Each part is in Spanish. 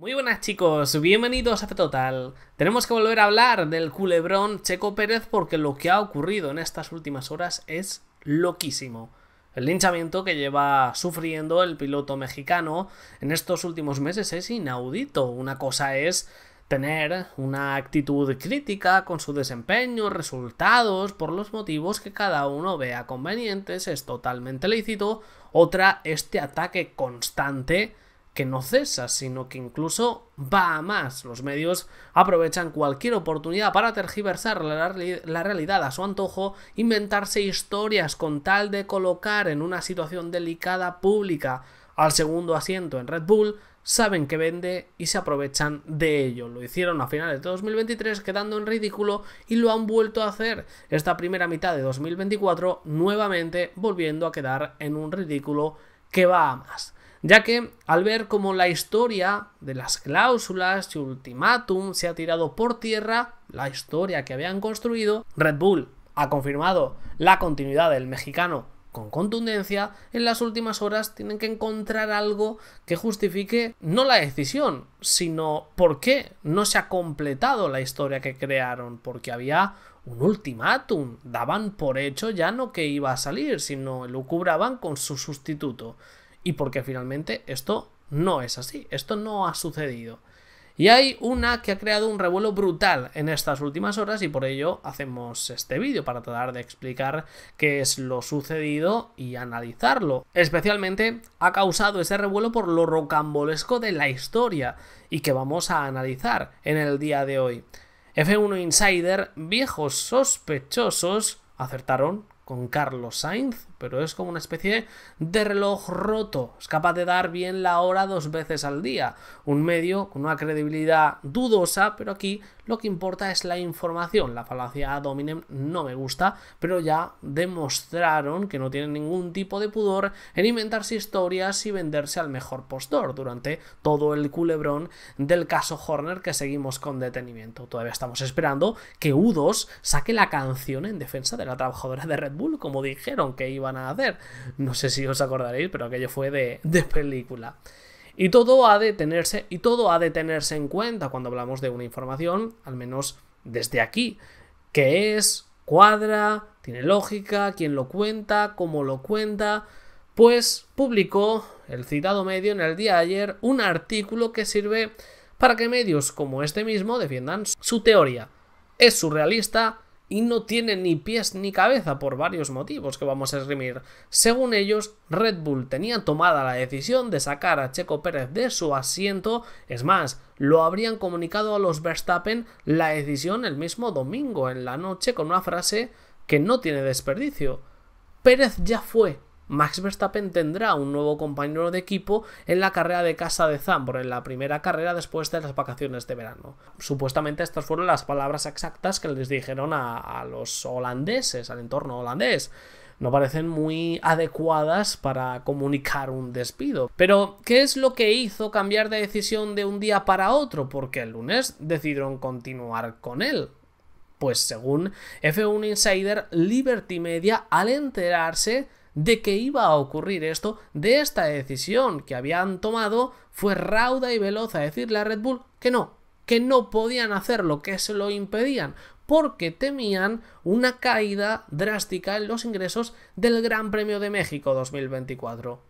Muy buenas chicos, bienvenidos a Total. Tenemos que volver a hablar del culebrón Checo Pérez porque lo que ha ocurrido en estas últimas horas es loquísimo. El linchamiento que lleva sufriendo el piloto mexicano en estos últimos meses es inaudito. Una cosa es tener una actitud crítica con su desempeño, resultados, por los motivos que cada uno vea convenientes, es totalmente lícito. Otra, este ataque constante que no cesa, sino que incluso va a más. Los medios aprovechan cualquier oportunidad para tergiversar la, realidad a su antojo, inventarse historias con tal de colocar en una situación delicada pública al segundo asiento en Red Bull, saben que vende y se aprovechan de ello. Lo hicieron a finales de 2023 quedando en ridículo y lo han vuelto a hacer esta primera mitad de 2024 nuevamente volviendo a quedar en un ridículo que va a más ya que al ver cómo la historia de las cláusulas y ultimátum se ha tirado por tierra, la historia que habían construido, Red Bull ha confirmado la continuidad del mexicano con contundencia, en las últimas horas tienen que encontrar algo que justifique no la decisión, sino por qué no se ha completado la historia que crearon, porque había un ultimátum, daban por hecho ya no que iba a salir, sino lo cubraban con su sustituto y porque finalmente esto no es así, esto no ha sucedido. Y hay una que ha creado un revuelo brutal en estas últimas horas y por ello hacemos este vídeo para tratar de explicar qué es lo sucedido y analizarlo. Especialmente ha causado ese revuelo por lo rocambolesco de la historia y que vamos a analizar en el día de hoy. F1 Insider, viejos sospechosos, acertaron con Carlos Sainz pero es como una especie de reloj roto. Es capaz de dar bien la hora dos veces al día. Un medio con una credibilidad dudosa, pero aquí lo que importa es la información. La falacia dominem no me gusta, pero ya demostraron que no tienen ningún tipo de pudor en inventarse historias y venderse al mejor postor durante todo el culebrón del caso Horner que seguimos con detenimiento. Todavía estamos esperando que U2 saque la canción en defensa de la trabajadora de Red Bull, como dijeron que iba a hacer. No sé si os acordaréis, pero aquello fue de, de película. Y todo ha de tenerse, y todo ha de tenerse en cuenta cuando hablamos de una información, al menos desde aquí, que es, cuadra, tiene lógica, quién lo cuenta, cómo lo cuenta, pues publicó el citado medio en el día de ayer un artículo que sirve para que medios como este mismo defiendan su teoría. Es surrealista, y no tiene ni pies ni cabeza por varios motivos que vamos a esgrimir. Según ellos, Red Bull tenía tomada la decisión de sacar a Checo Pérez de su asiento, es más, lo habrían comunicado a los Verstappen la decisión el mismo domingo en la noche con una frase que no tiene desperdicio. Pérez ya fue, Max Verstappen tendrá un nuevo compañero de equipo en la carrera de casa de Zambor, en la primera carrera después de las vacaciones de verano. Supuestamente estas fueron las palabras exactas que les dijeron a, a los holandeses, al entorno holandés no parecen muy adecuadas para comunicar un despido. Pero, ¿qué es lo que hizo cambiar de decisión de un día para otro? Porque el lunes decidieron continuar con él. Pues según F1 Insider, Liberty Media, al enterarse de que iba a ocurrir esto, de esta decisión que habían tomado, fue rauda y veloz a decirle a Red Bull que no, que no podían hacerlo, que se lo impedían, porque temían una caída drástica en los ingresos del Gran Premio de México 2024.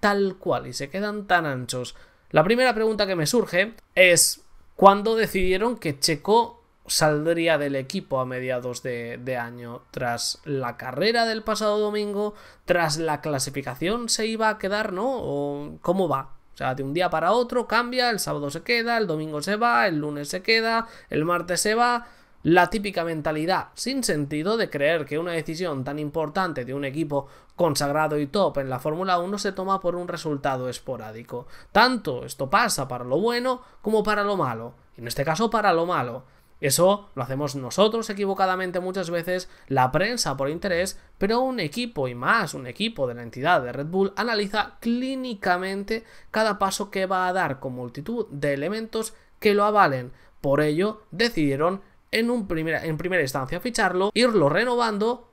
Tal cual, y se quedan tan anchos. La primera pregunta que me surge es, ¿cuándo decidieron que Checo saldría del equipo a mediados de, año. Tras la carrera del pasado domingo, tras la clasificación, se iba a quedar, ¿no? ¿Cómo va? O sea, de un día para otro cambia, el sábado se queda, el domingo se va, el lunes se queda, el martes se va. La típica mentalidad sin sentido de creer que una decisión tan importante de un equipo consagrado y top en la Fórmula 1 se toma por un resultado esporádico. Tanto esto pasa para lo bueno como para lo malo. En este caso para lo malo eso lo hacemos nosotros equivocadamente muchas veces, la prensa por interés, pero un equipo y más, un equipo de la entidad de Red Bull analiza clínicamente cada paso que va a dar con multitud de elementos que lo avalen. Por ello, decidieron en, un primera, en primera instancia ficharlo, irlo renovando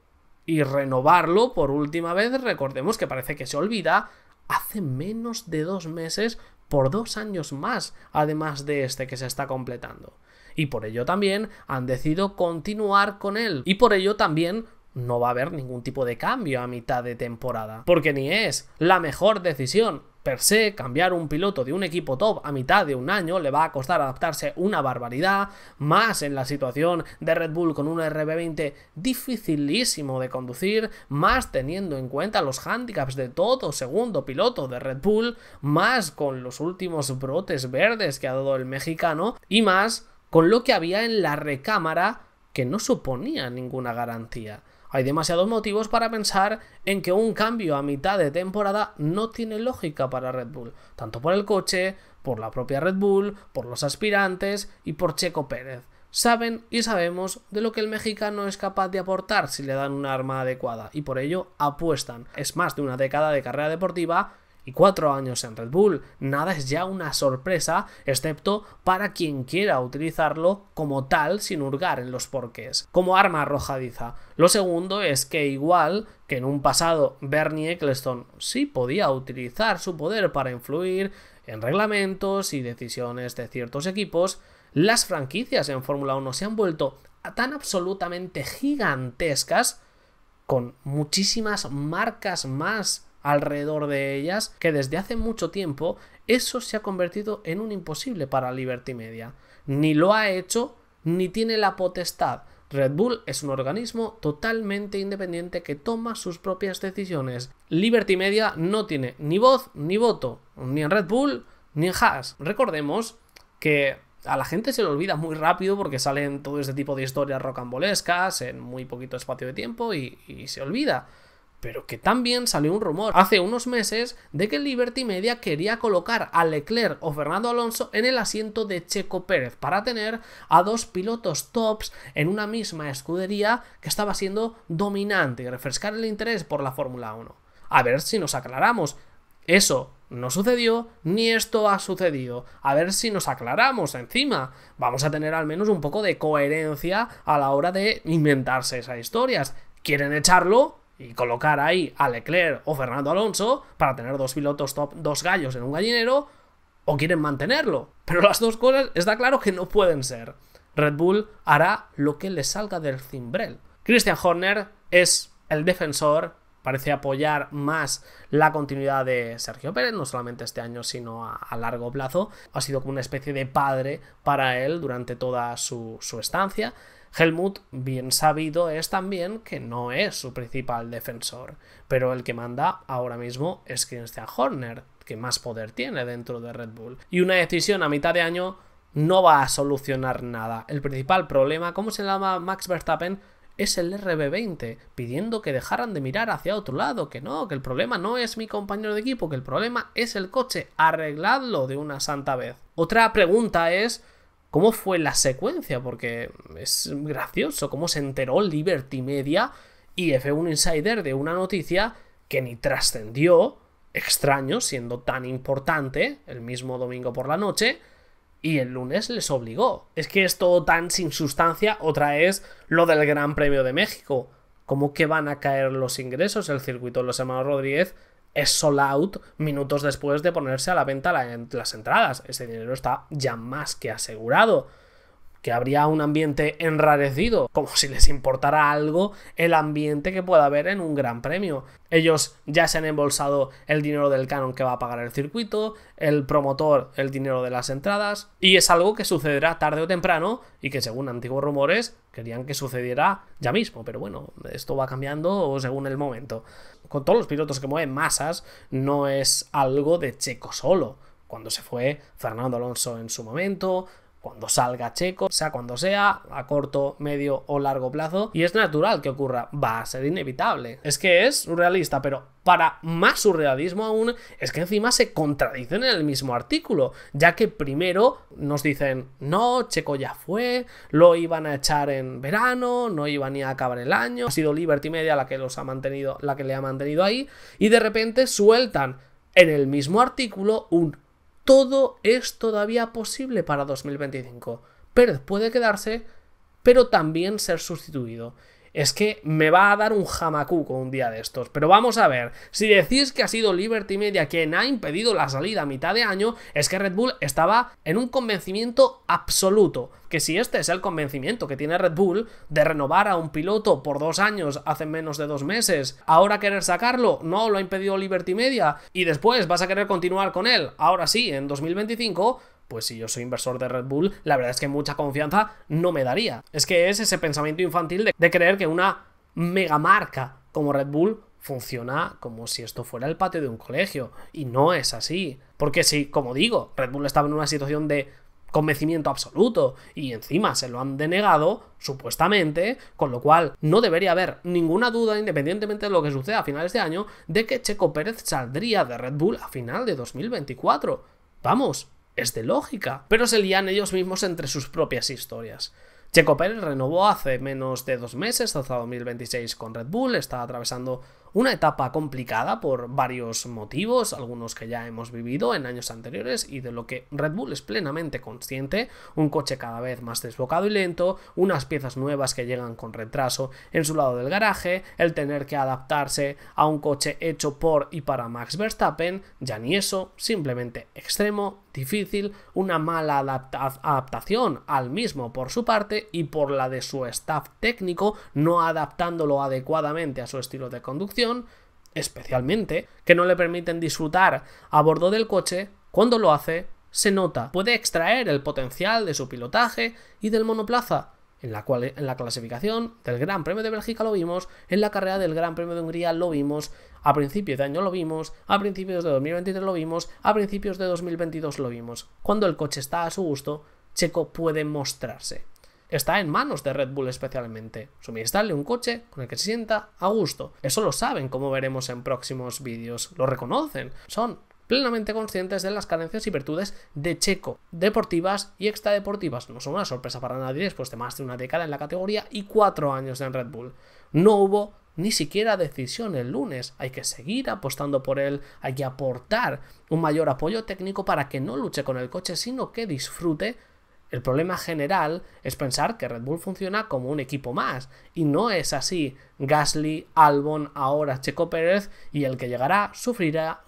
y renovarlo por última vez, recordemos que parece que se olvida, hace menos de dos meses por dos años más, además de este que se está completando y por ello también han decidido continuar con él y por ello también no va a haber ningún tipo de cambio a mitad de temporada, porque ni es la mejor decisión. Per se, cambiar un piloto de un equipo top a mitad de un año le va a costar adaptarse una barbaridad, más en la situación de Red Bull con un RB20 dificilísimo de conducir, más teniendo en cuenta los hándicaps de todo segundo piloto de Red Bull, más con los últimos brotes verdes que ha dado el mexicano y más con lo que había en la recámara que no suponía ninguna garantía. Hay demasiados motivos para pensar en que un cambio a mitad de temporada no tiene lógica para Red Bull, tanto por el coche, por la propia Red Bull, por los aspirantes y por Checo Pérez. Saben y sabemos de lo que el mexicano es capaz de aportar si le dan una arma adecuada y por ello apuestan. Es más de una década de carrera deportiva y cuatro años en Red Bull. Nada es ya una sorpresa, excepto para quien quiera utilizarlo como tal sin hurgar en los porqués, como arma arrojadiza. Lo segundo es que igual que en un pasado Bernie Eccleston sí podía utilizar su poder para influir en reglamentos y decisiones de ciertos equipos, las franquicias en Fórmula 1 se han vuelto tan absolutamente gigantescas con muchísimas marcas más alrededor de ellas, que desde hace mucho tiempo eso se ha convertido en un imposible para Liberty Media. Ni lo ha hecho, ni tiene la potestad. Red Bull es un organismo totalmente independiente que toma sus propias decisiones. Liberty Media no tiene ni voz ni voto, ni en Red Bull ni en Haas. Recordemos que a la gente se le olvida muy rápido porque salen todo este tipo de historias rocambolescas en muy poquito espacio de tiempo y, y se olvida. Pero que también salió un rumor hace unos meses de que Liberty Media quería colocar a Leclerc o Fernando Alonso en el asiento de Checo Pérez para tener a dos pilotos tops en una misma escudería que estaba siendo dominante y refrescar el interés por la Fórmula 1. A ver si nos aclaramos. Eso no sucedió, ni esto ha sucedido. A ver si nos aclaramos encima. Vamos a tener al menos un poco de coherencia a la hora de inventarse esas historias. ¿Quieren echarlo? y colocar ahí a Leclerc o Fernando Alonso para tener dos pilotos top, dos gallos en un gallinero, o quieren mantenerlo. Pero las dos cosas está claro que no pueden ser. Red Bull hará lo que le salga del cimbrel. Christian Horner es el defensor parece apoyar más la continuidad de Sergio Pérez, no solamente este año, sino a, largo plazo. Ha sido como una especie de padre para él durante toda su, su estancia. Helmut, bien sabido, es también que no es su principal defensor, pero el que manda ahora mismo es Christian Horner, que más poder tiene dentro de Red Bull. Y una decisión a mitad de año no va a solucionar nada. El principal problema, ¿cómo se llama Max Verstappen? es el RB20, pidiendo que dejaran de mirar hacia otro lado, que no, que el problema no es mi compañero de equipo, que el problema es el coche, arregladlo de una santa vez. Otra pregunta es, ¿cómo fue la secuencia? Porque es gracioso cómo se enteró Liberty Media y F1 Insider de una noticia que ni trascendió, extraño, siendo tan importante, el mismo domingo por la noche, y el lunes les obligó. Es que es todo tan sin sustancia, otra es lo del Gran Premio de México. ¿Cómo que van a caer los ingresos? El circuito de los hermanos Rodríguez es sold out minutos después de ponerse a la venta las entradas. Ese dinero está ya más que asegurado que habría un ambiente enrarecido, como si les importara algo el ambiente que pueda haber en un gran premio. Ellos ya se han embolsado el dinero del canon que va a pagar el circuito, el promotor el dinero de las entradas, y es algo que sucederá tarde o temprano y que según antiguos rumores querían que sucediera ya mismo, pero bueno, esto va cambiando según el momento. Con todos los pilotos que mueven masas, no es algo de Checo solo. Cuando se fue Fernando Alonso en su momento, cuando salga Checo, sea cuando sea, a corto, medio o largo plazo. Y es natural que ocurra, va a ser inevitable. Es que es surrealista, pero para más surrealismo aún es que encima se contradicen en el mismo artículo, ya que primero nos dicen, no, Checo ya fue, lo iban a echar en verano, no iba ni a acabar el año, ha sido Liberty Media la que los ha mantenido, la que le ha mantenido ahí, y de repente sueltan en el mismo artículo un todo es todavía posible para 2025. Pérez puede quedarse, pero también ser sustituido es que me va a dar un con un día de estos. Pero vamos a ver, si decís que ha sido Liberty Media quien ha impedido la salida a mitad de año, es que Red Bull estaba en un convencimiento absoluto. Que si este es el convencimiento que tiene Red Bull de renovar a un piloto por dos años hace menos de dos meses, ahora querer sacarlo, no, lo ha impedido Liberty Media, y después vas a querer continuar con él, ahora sí, en 2025, pues si yo soy inversor de Red Bull, la verdad es que mucha confianza no me daría. Es que es ese pensamiento infantil de, creer que una megamarca como Red Bull funciona como si esto fuera el patio de un colegio. Y no es así. Porque si, como digo, Red Bull estaba en una situación de convencimiento absoluto y encima se lo han denegado, supuestamente, con lo cual no debería haber ninguna duda, independientemente de lo que suceda a finales de año, de que Checo Pérez saldría de Red Bull a final de 2024. Vamos, es de lógica, pero se lían ellos mismos entre sus propias historias. Checo Pérez renovó hace menos de dos meses hasta 2026 con Red Bull, está atravesando una etapa complicada por varios motivos, algunos que ya hemos vivido en años anteriores y de lo que Red Bull es plenamente consciente, un coche cada vez más desbocado y lento, unas piezas nuevas que llegan con retraso en su lado del garaje, el tener que adaptarse a un coche hecho por y para Max Verstappen, ya ni eso, simplemente extremo, difícil, una mala adaptación al mismo por su parte y por la de su staff técnico, no adaptándolo adecuadamente a su estilo de conducción, especialmente, que no le permiten disfrutar a bordo del coche, cuando lo hace, se nota, puede extraer el potencial de su pilotaje y del monoplaza. En la, cual, en la clasificación del Gran Premio de Bélgica lo vimos, en la carrera del Gran Premio de Hungría lo vimos, a principios de año lo vimos, a principios de 2023 lo vimos, a principios de 2022 lo vimos. Cuando el coche está a su gusto, Checo puede mostrarse está en manos de Red Bull especialmente. Suministrarle un coche con el que se sienta a gusto. Eso lo saben, como veremos en próximos vídeos. Lo reconocen. Son plenamente conscientes de las carencias y virtudes de Checo, deportivas y extradeportivas. No son una sorpresa para nadie después de más de una década en la categoría y cuatro años en Red Bull. No hubo ni siquiera decisión el lunes. Hay que seguir apostando por él, hay que aportar un mayor apoyo técnico para que no luche con el coche, sino que disfrute el problema general es pensar que Red Bull funciona como un equipo más, y no es así. Gasly, Albon, ahora Checo Pérez, y el que llegará sufriría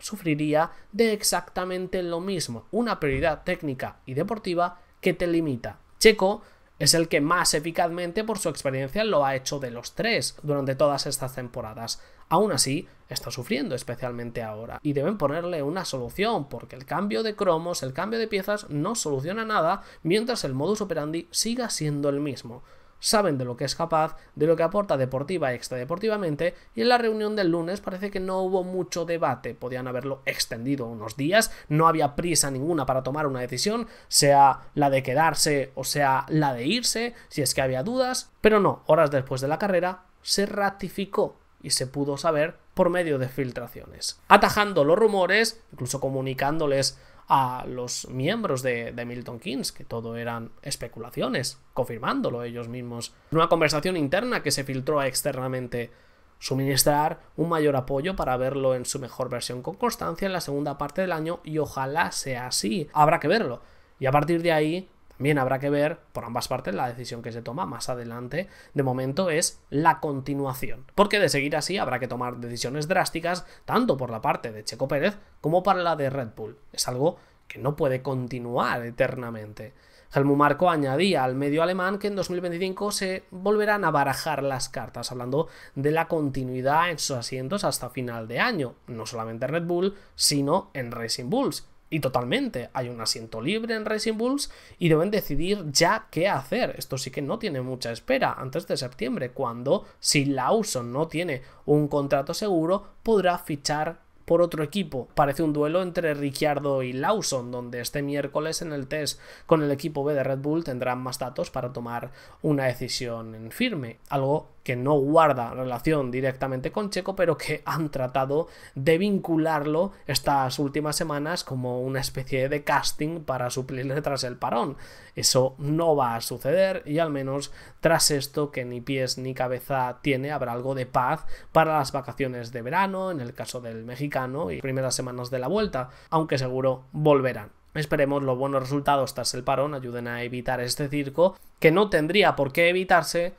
de exactamente lo mismo, una prioridad técnica y deportiva que te limita. Checo es el que más eficazmente por su experiencia lo ha hecho de los tres durante todas estas temporadas. Aún así, está sufriendo especialmente ahora y deben ponerle una solución porque el cambio de cromos, el cambio de piezas no soluciona nada mientras el modus operandi siga siendo el mismo. Saben de lo que es capaz, de lo que aporta deportiva y extradeportivamente, y en la reunión del lunes parece que no hubo mucho debate. Podían haberlo extendido unos días, no había prisa ninguna para tomar una decisión, sea la de quedarse o sea la de irse, si es que había dudas, pero no, horas después de la carrera se ratificó y se pudo saber por medio de filtraciones, atajando los rumores, incluso comunicándoles a los miembros de, Milton Keynes, que todo eran especulaciones, confirmándolo ellos mismos. Una conversación interna que se filtró a externamente suministrar un mayor apoyo para verlo en su mejor versión con constancia en la segunda parte del año y ojalá sea así, habrá que verlo. Y a partir de ahí Bien, habrá que ver por ambas partes la decisión que se toma más adelante. De momento es la continuación. Porque de seguir así habrá que tomar decisiones drásticas tanto por la parte de Checo Pérez como para la de Red Bull. Es algo que no puede continuar eternamente. Helmut Marco añadía al medio alemán que en 2025 se volverán a barajar las cartas, hablando de la continuidad en sus asientos hasta final de año, no solamente en Red Bull, sino en Racing Bulls. Y totalmente, hay un asiento libre en Racing Bulls y deben decidir ya qué hacer. Esto sí que no tiene mucha espera antes de septiembre, cuando si Lawson no tiene un contrato seguro, podrá fichar por otro equipo. Parece un duelo entre Ricciardo y Lawson, donde este miércoles en el test con el equipo B de Red Bull tendrán más datos para tomar una decisión en firme, algo que no guarda relación directamente con Checo, pero que han tratado de vincularlo estas últimas semanas como una especie de casting para suplirle tras el parón. Eso no va a suceder y al menos tras esto que ni pies ni cabeza tiene habrá algo de paz para las vacaciones de verano, en el caso del mexicano, y primeras semanas de la vuelta, aunque seguro volverán. Esperemos los buenos resultados tras el parón ayuden a evitar este circo que no tendría por qué evitarse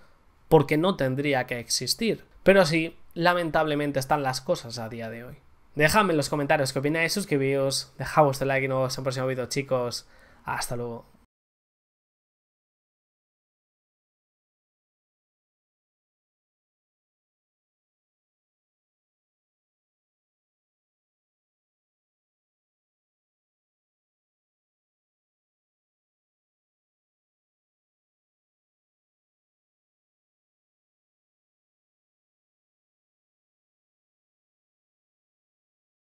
porque no tendría que existir. Pero así, lamentablemente están las cosas a día de hoy. Dejadme en los comentarios qué opináis, suscribíos, dejad vuestro like y nos vemos en el próximo vídeo chicos. Hasta luego.